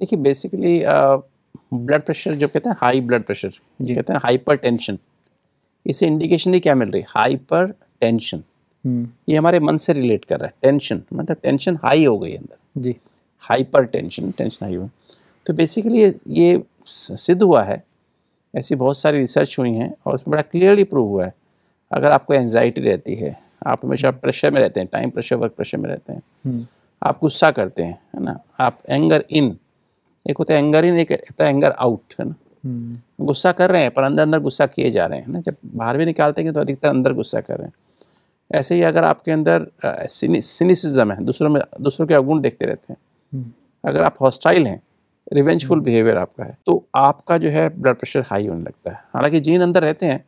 देखिए basically blood pressure जो कहते हैं हाई ब्लड प्रेशर जी कहते हैं हाइपर टेंशन इसे इंडिकेशन ही क्या मिल रही है हाइपर टेंशन ये हमारे मन से रिलेट कर रहा है टेंशन मतलब टेंशन हाई हो गई अंदर जी हाइपर टेंशन टेंशन हाई हुई तो बेसिकली ये सिद्ध हुआ है ऐसी बहुत सारी रिसर्च हुई हैं और उसमें बड़ा क्लियरली प्रूव हुआ है अगर आपको एनजाइटी रहती है आप हमेशा प्रेशर हम्म। में रहते हैं टाइम प्रेशर वर्क प्रेशर में रहते हैं हम्म। आप गुस्सा करते हैं है ना आप एंगर इन एक होता है एंगर इन एक होता है एंगर आउट है ना हम्म। गुस्सा कर रहे हैं पर अंदर अंदर गुस्सा किए जा रहे हैं ना जब बाहर भी निकालते हैं तो अधिकतर अंदर गुस्सा कर रहे हैं ऐसे ही अगर आपके अंदर सिनिसिज्म है दूसरों में दूसरों के अवगुण देखते रहते हैं हम्म। अगर आप हॉस्टाइल हैं रिवेंजफुल बिहेवियर आपका है तो आपका जो है ब्लड प्रेशर हाई होने लगता है हालांकि जीन अंदर रहते हैं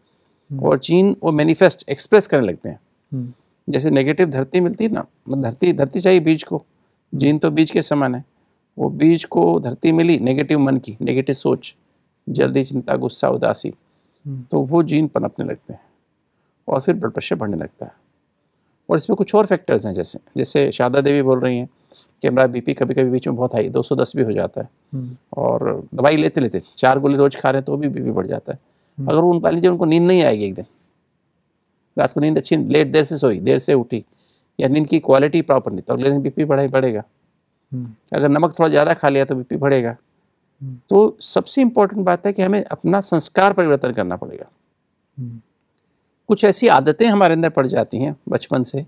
हम्म। और जीन वो मैनिफेस्ट एक्सप्रेस करने लगते हैं जैसे नेगेटिव धरती मिलती है ना धरती धरती चाहिए बीज को जीन तो बीज के समान है वो बीज को धरती मिली नेगेटिव मन की नेगेटिव सोच जल्दी चिंता गुस्सा उदासी हम्म। तो वो जीन पनपने लगते हैं और फिर ब्लड प्रेशर बढ़ने लगता है और इसमें कुछ और फैक्टर्स हैं जैसे जैसे शारदा देवी बोल रही हैं कि हमारा बीपी कभी कभी बीच में बहुत हाई 210 भी हो जाता है हम्म। और दवाई लेते लेते चार गोली रोज खा रहे हैं तो भी बीपी बढ़ जाता है हम्म। अगर उन पा लीजिए उनको नींद नहीं आएगी एक दिन रात को नींद अच्छी लेट देर से सोई देर से उठी या नींद की क्वालिटी प्रॉपर नहीं तो अगले दिन बीपी बढ़ा बढ़ेगा हम्म। अगर नमक थोड़ा ज़्यादा खा लिया तो बीपी बढ़ेगा हम्म। तो सबसे इम्पोर्टेंट बात है कि हमें अपना संस्कार परिवर्तन करना पड़ेगा हम्म। कुछ ऐसी आदतें हमारे अंदर पड़ जाती हैं बचपन से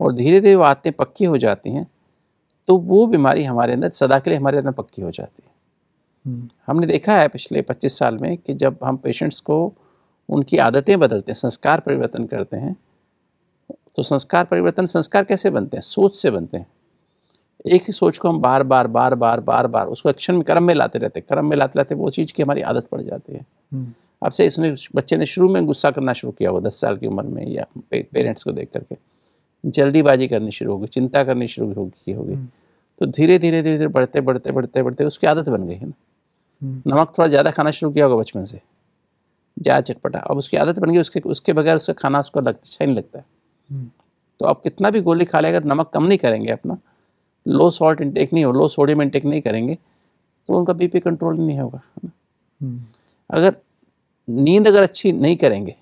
और धीरे धीरे वो आदतें पक्की हो जाती हैं तो वो बीमारी हमारे अंदर सदा के लिए हमारे अंदर पक्की हो जाती है हमने देखा है पिछले 25 साल में कि जब हम पेशेंट्स को उनकी आदतें बदलते हैं संस्कार परिवर्तन करते हैं तो संस्कार परिवर्तन संस्कार कैसे बनते हैं सोच से बनते हैं एक ही सोच को हम बार बार बार बार बार बार उसको एक्शन में कर्म में लाते रहते कर्म में लाते रहते वो चीज़ की हमारी आदत पड़ जाती है हम्म। अब से इसने बच्चे ने शुरू में गुस्सा करना शुरू किया होगा दस साल की उम्र में या पेरेंट्स को देख करके जल्दीबाजी करनी शुरू होगी चिंता करनी शुरू होगी होगी हम्म। तो धीरे धीरे धीरे धीरे बढ़ते बढ़ते बढ़ते बढ़ते उसकी आदत बन गई है ना हम्म। नमक थोड़ा ज़्यादा खाना शुरू किया होगा बचपन से ज़्यादा चटपटा अब उसकी आदत बन गई उसके उसके बगैर उसका खाना उसको लगता अच्छा नहीं लगता है तो आप कितना भी गोली खा लें अगर नमक कम नहीं करेंगे अपना लो सॉल्ट इंटेक नहीं हो लो सोडियम इंटेक नहीं करेंगे तो उनका बीपी कंट्रोल नहीं होगा है ना हम्म। अगर नींद अगर अच्छी नहीं करेंगे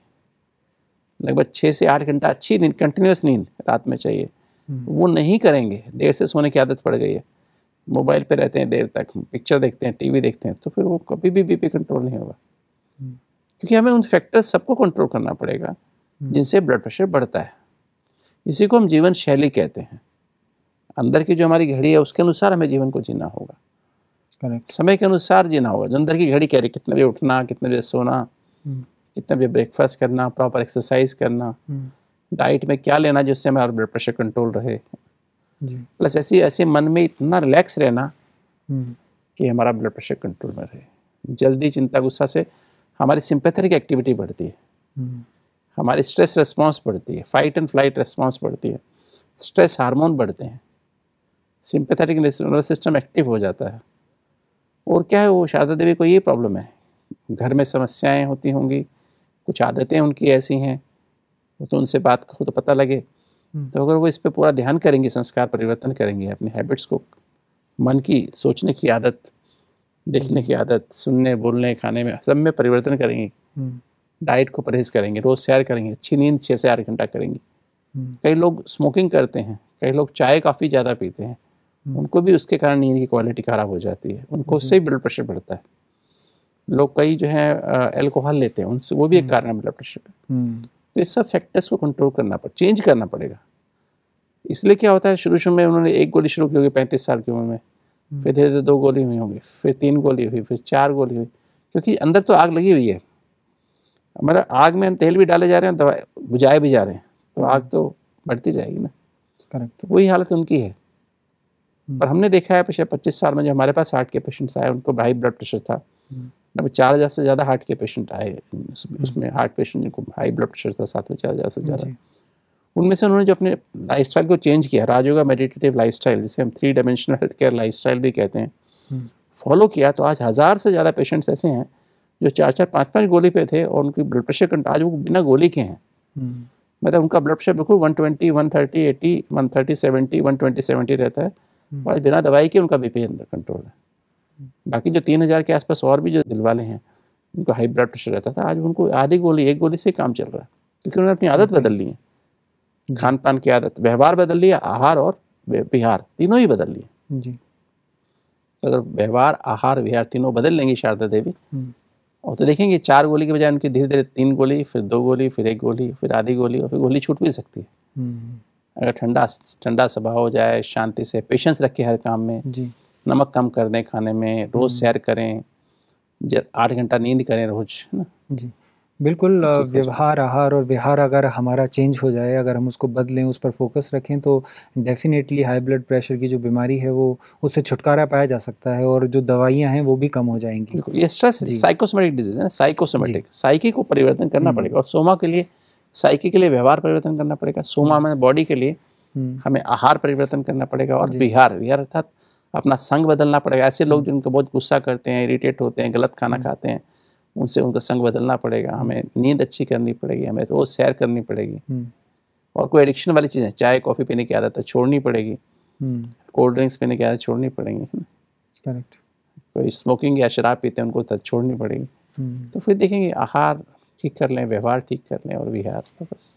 लगभग छः से आठ घंटा अच्छी नींद कंटिन्यूस नींद रात में चाहिए हम्म। वो नहीं करेंगे देर से सोने की आदत पड़ गई है मोबाइल पे रहते हैं देर तक पिक्चर देखते हैं टीवी देखते हैं तो फिर वो कभी भी बीपी कंट्रोल नहीं होगा हम्म। क्योंकि हमें उन फैक्टर्स सबको कंट्रोल करना पड़ेगा जिनसे ब्लड प्रेशर बढ़ता है इसी को हम जीवन शैली कहते हैं अंदर की जो हमारी घड़ी है उसके अनुसार हमें जीवन को जीना होगा करेक्ट समय के अनुसार जीना होगा जो अंदर की घड़ी कह रही है कितने बजे उठना कितने बजे सोना हम्म। कितने बजे ब्रेकफास्ट करना प्रॉपर एक्सरसाइज करना डाइट हम्म। में क्या लेना जिससे हमारा ब्लड प्रेशर कंट्रोल रहे प्लस ऐसे ऐसे मन में इतना रिलैक्स रहना हम्म। कि हमारा ब्लड प्रेशर कंट्रोल में रहे जल्दी चिंता गुस्सा से हमारी सिंपैथेटिक एक्टिविटी बढ़ती है हमारी स्ट्रेस रिस्पॉन्स बढ़ती है फाइट एंड फ्लाइट रिस्पॉन्स बढ़ती है स्ट्रेस हार्मोन बढ़ते हैं सिंपैथेटिक नर्वस सिस्टम एक्टिव हो जाता है और क्या है वो शारदा देवी को ये प्रॉब्लम है घर में समस्याएं होती होंगी कुछ आदतें उनकी ऐसी हैं वो तो उनसे बात खुद तो पता लगे हम्म। तो अगर वो इस पर पूरा ध्यान करेंगे संस्कार परिवर्तन करेंगे अपने हैबिट्स को मन की सोचने की आदत देखने की आदत सुनने बोलने खाने में सब में परिवर्तन करेंगे डाइट हम्म। को परहेज करेंगे रोज़ सैर करेंगे अच्छी नींद छः से आठ घंटा करेंगे हम्म। कई लोग स्मोकिंग करते हैं कई लोग चाय काफ़ी ज़्यादा पीते हैं उनको भी उसके कारण नींद की क्वालिटी ख़राब हो जाती है उनको हम्म। उससे ही ब्लड प्रेशर बढ़ता है लोग कई जो है एल्कोहल लेते हैं उनसे वो भी एक हम्म। कारण है ब्लड प्रेशर का तो इस सब फैक्टर्स को कंट्रोल करना पड़ चेंज करना पड़ेगा इसलिए क्या होता है शुरू शुरू में उन्होंने एक गोली शुरू की होगी पैंतीस साल की उम्र में हम्म। फिर धीरे धीरे दो गोली हुई होंगी फिर तीन गोली हुई फिर चार गोली हुई क्योंकि अंदर तो आग लगी हुई है मतलब आग में हम तेल भी डाले जा रहे हैं दवा बुझाए भी जा रहे हैं तो आग तो बढ़ती जाएगी ना करेक्ट तो वही हालत उनकी है पर हमने देखा है पिछले पच्चीस साल में जो हमारे पास हार्ट के पेशेंट्स आए उनको हाई ब्लड प्रेशर था नंबर चार हज़ार से ज़्यादा हार्ट के पेशेंट आए उसमें हार्ट पेशेंट जिनको हाई ब्लड प्रेशर था साथ में चार हज़ार से ज़्यादा उनमें से उन्होंने जो अपने लाइफ को चेंज किया राजयोगा मेडिटेटिव लाइफ जिसे हम three dimensional health care life भी कहते हैं फॉलो हम्म। किया तो आज हज़ार से ज़्यादा पेशेंट्स ऐसे हैं जो चार चार पाँच पाँच गोली पे थे और उनकी ब्लड प्रेशर आज वो बिना गोली के हैं हम्म। मतलब उनका ब्लड प्रेशर बिल्कुल one twenty one thirty eighty one thirty seventy one twenty seventy रहता है और बिना दवाई के उनका बीपी अंडर कंट्रोल है हम्म। बाकी जो तीन हज़ार के आसपास और भी जो दिल वाले हैं उनको हाई ब्लड प्रेशर रहता था आज उनको आधी गोली एक गोली से काम चल रहा है क्योंकि उन्होंने अपनी आदत हम्म। बदल ली है खान पान की आदत व्यवहार बदल लिया आहार और विहार तीनों ही बदल लिए जी अगर व्यवहार आहार विहार तीनों बदल लेंगे शारदा देवी हम्म। और तो देखेंगे चार गोली के बजाय उनकी धीरे धीरे तीन गोली फिर दो गोली फिर एक गोली फिर आधी गोली और फिर गोली छूट भी सकती है अगर ठंडा ठंडा स्वभाव हो जाए शांति से पेशेंस रखे हर काम में जी नमक कम कर दें खाने में रोज़ हम्म। सैर करें आठ घंटा नींद करें रोज है ना जी बिल्कुल तो अच्छा। व्यवहार आहार और विहार अगर हमारा चेंज हो जाए अगर हम उसको बदलें उस पर फोकस रखें तो डेफ़िनेटली हाई ब्लड प्रेशर की जो बीमारी है वो उससे छुटकारा पाया जा सकता है और जो दवाइयां हैं वो भी कम हो जाएंगी ये स्ट्रेस साइकोसोमेटिक डिजीज़ है साइकोसोमेटिक साइकी को परिवर्तन करना हम्म। पड़ेगा और सोमा के लिए साइकी के लिए व्यवहार परिवर्तन करना पड़ेगा सोमा में बॉडी के लिए हम्म। हमें आहार परिवर्तन करना पड़ेगा और विहार विहार अर्थात अपना संग बदलना पड़ेगा ऐसे लोग हम्म। जिनको बहुत गुस्सा करते हैं इरीटेट होते हैं गलत खाना हम्म। खाते हैं उनसे उनका संग बदलना पड़ेगा हमें नींद अच्छी करनी पड़ेगी हमें रोज़ सैर करनी पड़ेगी और कोई एडिक्शन वाली चीज़ें चाय कॉफ़ी पीने की आदत है छोड़नी पड़ेगी कोल्ड ड्रिंक्स पीने की आदत छोड़नी पड़ेगी करेक्ट कोई स्मोकिंग या शराब पीते हैं उनको तो छोड़नी पड़ेगी तो फिर देखेंगे आहार ठीक कर लें व्यवहार ठीक कर लें और विहार तो बस